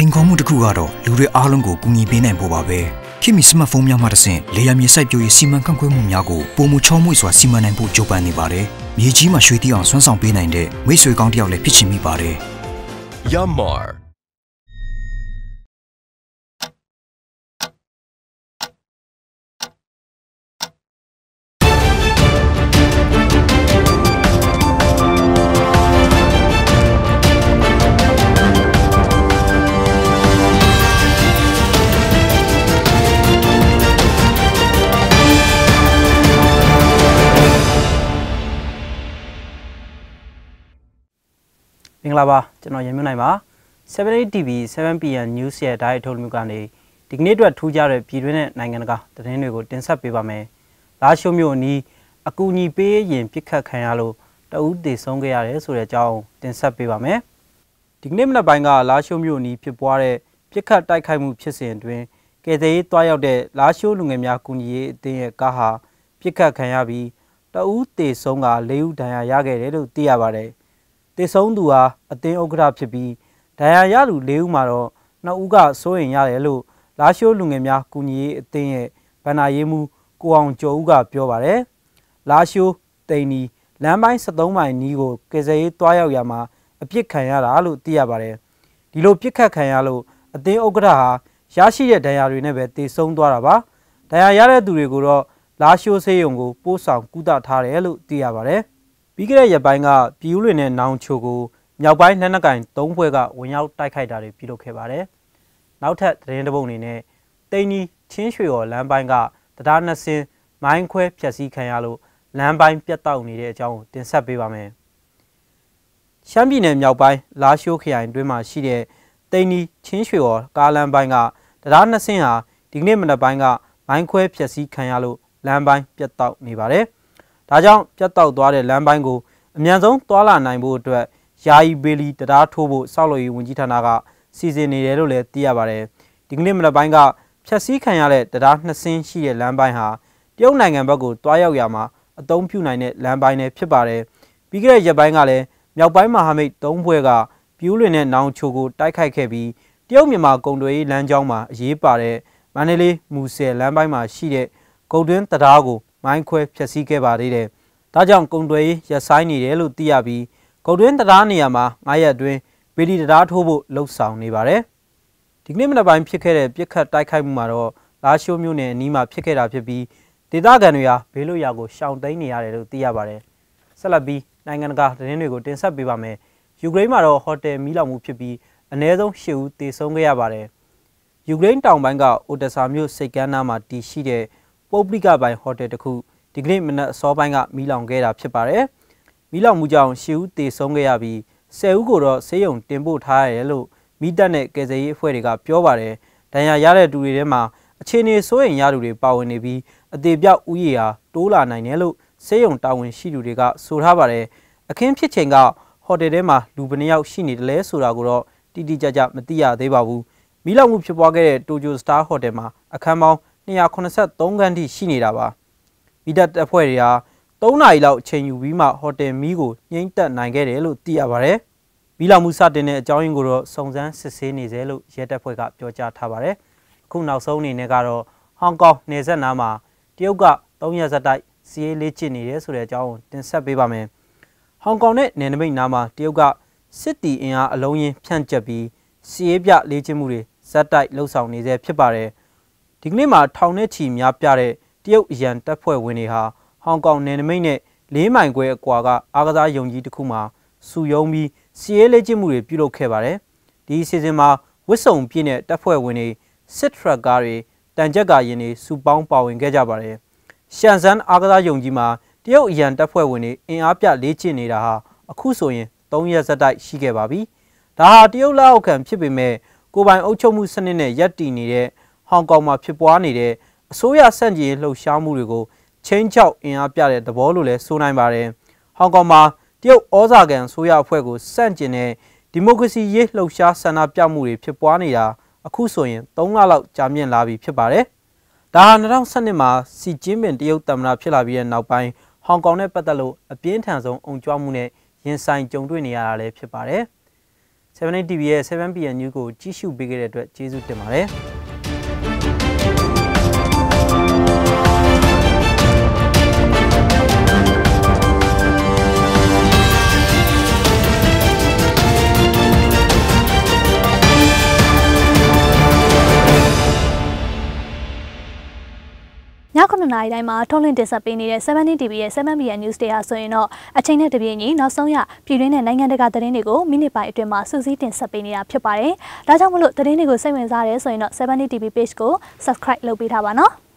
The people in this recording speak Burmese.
စိန်ခေါ်မှုတစ်ခုကတော့လူတွေအားလုံးကိုကူညီပေးနိုင်ဖို့ပါပဲခင်မီစမတ်ဖုန်းများမှတဆင့်လေယာမြေစိုက်ပျိုးရေးစီမံခန့်ခွဲမှုများကိုပုံမချောမွေ့စွာစီမံနိုင်ဖို့ကြိုးပမ်းနေပါတယ်မြေကြီးမှာရွှေတိအောင်ဆွမ်းဆောင်ပေးနိုင်တဲ့မိတ်ဆွေကောင်းတယောက်လည်းဖြစ်ချင်မိပါတယ် Yammar မင်္ဂလာပါကျွန်တော်ရင်မြနိုင်ပါ 7TV 7PM News ရဲ့ဓာတ်အထုတ်လွှင့်ကနေဒီကနေ့အတွက်ထူးခြားတဲ့ပြည်တွင်းနဲ့နိုင်ငံတကာသတင်းတွေကိုတင်ဆက်ပေးပါမယ်လာရှုံမြို့အနီးအကူအညီပေးရင် ပြစ်ခတ်ခံရလို့တအူးတည်ဆုံးခဲ့ရတယ်ဆိုတဲ့အကြောင်းတင်ဆက်ပေးပါမယ်ဒီကနေ့မနက်ပိုင်းကလာရှုံမြို့အနီးဖြစ်ပွားတဲ့ပြစ်ခတ်တိုက်ခိုက်မှုဖြစ်စဉ်အတွင်းကယ်ဆယ်ရေးတွားရောက်တဲ့လာရှုံလူငယ်များကူညီရေးအသင်းရဲ့ကားဟာပြစ်ခတ်ခံရပြီးတအူးတည်ဆုံးက၄ဦးဒဏ်ရာရခဲ့တယ်လို့သိရပါတယ်တေဆုံးသူဟာအသင်းဥက္ကဋ္ဌဖြစ်ပြီးဒဏ်ရာရသူ၄ဦးမှာတော့၂ဦးကစိုးရင်ရတယ်လို့လာရှိုးလူငယ်များကုညီရေးအသင်းရဲ့ဗန္နာရေးမှူးကိုအောင်ကျော်ဦးကပြောပါတယ်။လာရှိုးတိန်နီလမ်းပိုင်း73မိုင်နီးကိုကယ်ဆယ်ရေးတွားရောက်ရမှာအပြစ်ခံရတာလို့သိရပါတယ်။ဒီလိုပြစ်ခတ်ခံရလို့အသင်းဥက္ကဋ္ဌဟာရရှိတဲ့ဒဏ်ရာတွေနဲ့ပဲတေဆုံးသွားတာပါ။ဒဏ်ရာရတဲ့သူတွေကိုတော့လာရှိုးဆေးရုံကိုပို့ဆောင်ကုသထားတယ်လို့သိရပါတယ်။ပြီးခဲ့တဲ့ရက်ပိုင်းကပြည်ဦးလွင်နဲ့နောင်ချိုကိုမြောက်ပိုင်းလက်နက်ကင်၃ဖွဲ့ကဝင်ရောက်တိုက်ခိုက်တာတွေပြုလုပ်ခဲ့ပါတယ်။နောက်ထပ်သတင်းတစ်ပုဒ်အနေနဲ့တိန်ကြီးချင်းရွှေော်လမ်းပိုင်းကတရားနှစ်စင်းမိုင်းခွဲဖျက်ဆီးခံရလို့လမ်းပိုင်းပြတ်တောက်နေတဲ့အကြောင်းကိုတင်ဆက်ပေးပါမယ်။ရှမ်းပြည်နယ်မြောက်ပိုင်းလာရှိုးခရိုင်တွင်းမှာရှိတဲ့တိန်ကြီးချင်းရွှေော်ကားလမ်းပိုင်းကတရားနှစ်စင်းဟာဒီကနေ့မနက်ပိုင်းကမိုင်းခွဲဖျက်ဆီးခံရလို့လမ်းပိုင်းပြတ်တောက်နေပါတယ်။ဒါကြောင့်ပြတ်တောက်သွားတဲ့လမ်းပိုင်းကိုအမြန်ဆုံးသွာလာနိုင်ဖို့အတွက်ယာယီဘေလီတရားထိုးဖို့စောက်လုပ်ရေးဝန်ကြီးဌာနကစီစဉ်နေတယ်လို့လည်းသိရပါတယ်ဒီကနေ့မနက်ပိုင်းကဖြက်စီးခံရတဲ့တရားနှစ်ဆင်းရှိတဲ့လမ်းပိုင်းဟာတရုတ်နိုင်ငံဘက်ကိုတွားရောက်ရာမှာအသုံးပြုနိုင်တဲ့လမ်းပိုင်းလည်းဖြစ်ပါတယ်ပြီးခဲ့တဲ့ရက်ပိုင်းကလည်းမြောက်ပိုင်းမဟာမိတ်၃ဘွဲကပြူးလွင်တဲ့နောင်ချိုကိုတိုက်ခိုက်ခဲ့ပြီးတရုတ်မြန်မာကုန်သွယ်ရေးလမ်းကြောင်းမှာအရေးပါတဲ့မန္တလေးမူဆယ်လမ်းပိုင်းမှာရှိတဲ့ကုန်တွင်းတရားကိုမိုင်းခွဲဖျက်ဆီးခဲ့ပါသေးတယ်။ဒါကြောင့်ကုံတွယ်ရေးရပ်ဆိုင်းနေတယ်လို့သိရပြီးကုံတွင်းတရားနေရာမှာ9ရက်အတွင်းပေဒီတရားထိုးဖို့လှုံ့ဆော်နေပါတယ်။ဒီကနေ့မနက်ပိုင်းဖြစ်ခဲ့တဲ့ပြစ်ခတ်တိုက်ခိုက်မှုမှာတော့လာရှိုးမြို့နယ်အနီးမှာဖြစ်ခဲ့တာဖြစ်ပြီးဒေသခံတွေဟာဘေးလွတ်ရာကိုရှောင်တိန်နေရတယ်လို့သိရပါတယ်။ဆက်လက်ပြီးနိုင်ငံတကာသတင်းတွေကိုတင်ဆက်ပေးပါမယ်။ယူကရိန်းမှာတော့ဟိုတယ်မီးလောင်မှုဖြစ်ပြီးအနည်းဆုံး၈ဦးသေဆုံးခဲ့ရပါတယ်။ယူကရိန်းတောင်ပိုင်းကအိုဒက်ဆာမြို့စိတ်ကမ်းနားမှာတည်ရှိတဲ့ပုတ်ပလိကပိုင်ဟိုတယ်တစ်ခုဒီကနေ့မနက်အစောပိုင်းကမီးလောင်ခဲ့တာဖြစ်ပါတယ်။မီးလောင်မှုကြောင့်ရှစ်ဦးသေဆုံးခဲ့ရပြီး10ဦးကိုတော့ဆေးရုံတင်ပို့ထားရတယ်လို့မီးတပ်နဲ့ကယ်ဆယ်ရေးအဖွဲ့တွေကပြောပါတယ်။ဒဏ်ရာရတဲ့သူတွေထဲမှာအခြေအနေစိုးရိမ်ရသူတွေပါဝင်နေပြီးအသေးပြောက်ဥယေဟာတိုးလာနိုင်တယ်လို့ဆေးရုံတာဝန်ရှိသူတွေကဆိုထားပါတယ်။အခင်းဖြစ်ချိန်ကဟိုတယ်ထဲမှာလူဘယ်နှယောက်ရှိနေတယ်လဲဆိုတာကိုတော့တိတိကျကျမသိရသေးပါဘူး။မီးလောင်မှုဖြစ်ပွားခဲ့တဲ့ Tojo Star Hotel မှာအခန်းပေါင်း283ခန်းထိရှိနေတာပါမိတပ်တပ်ဖွဲ့တွေဟာ3နာရီလောက်အချိန်ယူပြီးမှဟိုတယ်မီးကိုငြိမ်းတက်နိုင်ခဲ့တယ်လို့သိရပါတယ်မီးလောင်မှုစတင်တဲ့အကြောင်းရင်းကိုတော့စုံစမ်းစစ်ဆေးနေစေလို့ရဲတပ်ဖွဲ့ကပြောကြားထားပါတယ်အခုနောက်ဆုံးအနေနဲ့ကတော့ဟောင်ကောင်နယ်စပ်နားမှာတရုတ်က3ရက်ဆက်တိုက်စီးရေးလေ့ကျင့်နေတယ်ဆိုတဲ့အကြောင်းကိုတင်ဆက်ပေးပါမယ်ဟောင်ကောင်နဲ့နယ်နိမိတ်နားမှာတရုတ်ကစစ်တီအင်အားအလုံးရင်းဖြန့်ကျက်ပြီးစီးရေးပြလေ့ကျင့်မှုတွေဇက်တိုက်လှုပ်ဆောင်နေစေဖြစ်ပါတယ်ဒီကနေ့မှာထောင်နဲ့ချီများပြတဲ့တရုတ်အရန်တပ်ဖွဲ့ဝင်တွေဟာဟောင်ကောင်နယ်နိမိတ်နဲ့၄မိုင်ခွဲအကွာကအားကစားယုံကြီးတစ်ခုမှာစုယုံပြီးစီးရဲလေ့ကျင့်မှုတွေပြုလုပ်ခဲ့ပါတယ်။ဒီအစီအစဉ်မှာဝစ်စုံပြည့်တဲ့တပ်ဖွဲ့ဝင်တွေစစ်ထရက်ကားတွေတန်ကြက်ကာရင်တွေစုပေါင်းပါဝင်ခဲ့ကြပါတယ်။ရှန်ဆန်းအားကစားယုံကြီးမှာတရုတ်အရန်တပ်ဖွဲ့ဝင်တွေအင်အားပြလေ့ကျင့်နေတာဟာအခုဆိုရင်၃ရက်ဆက်တိုက်ရှိခဲ့ပါပြီ။ဒါဟာတရုတ်လက်အောက်ခံဖြစ်ပေမဲ့ကိုပိုင်အုပ်ချုပ်မှုစနစ်နဲ့ရပ်တည်နေတဲ့ဟောင်ကောင်မှာဖြစ်ပွားနေတဲ့အစိုးရဆန့်ကျင်ရေးလှုပ်ရှားမှုတွေကိုချင်းချောက်အင်အားပြတဲ့သဘောလို့လည်းဆိုနိုင်ပါတယ်။ဟောင်ကောင်မှာတရုတ်ဩဇာကန်အစိုးရအဖွဲ့ကိုဆန့်ကျင်တဲ့ဒီမိုကရေစီရေးလှုပ်ရှားဆန္ဒပြမှုတွေဖြစ်ပွားနေတာအခုဆိုရင်3လလောက်ကြာမြင့်လာပြီဖြစ်ပါတယ်။ဒါဟာ2012မှာစီကျင်းပင်တရုတ်သမ္မတဖြစ်လာပြီးတဲ့နောက်ပိုင်းဟောင်ကောင်နဲ့ပတ်သက်လို့အပြင်းထန်ဆုံးအုံကြွမှုနဲ့ရင်ဆိုင်ကြုံတွေ့နေရတာလည်းဖြစ်ပါတယ်။ 7TV ရဲ့ 7PM News ကိုကြည့်ရှုပေးခဲ့တဲ့အတွက်ကျေးဇူးတင်ပါတယ်။9နာရီတိုင်းမှာထုတ်လွှင့်တင်ဆက်ပေးနေတဲ့7 TV ရဲ့ 7BN News တွေဟာဆိုရင်တော့အချိန်နဲ့တပြေးညီနောက်ဆုံးရပြည်တွင်းနဲ့နိုင်ငံတကာသတင်းတွေကိုမိနစ်ပိုင်းအတွင်းမှာစူးစီးတင်ဆက်ပေးနေတာဖြစ်ပါတယ်။ဒါကြောင့်မလို့သတင်းတွေကိုစိတ်ဝင်စားတယ်ဆိုရင်တော့7 TV page ကို subscribe လုပ်ပေးထားပါနော်။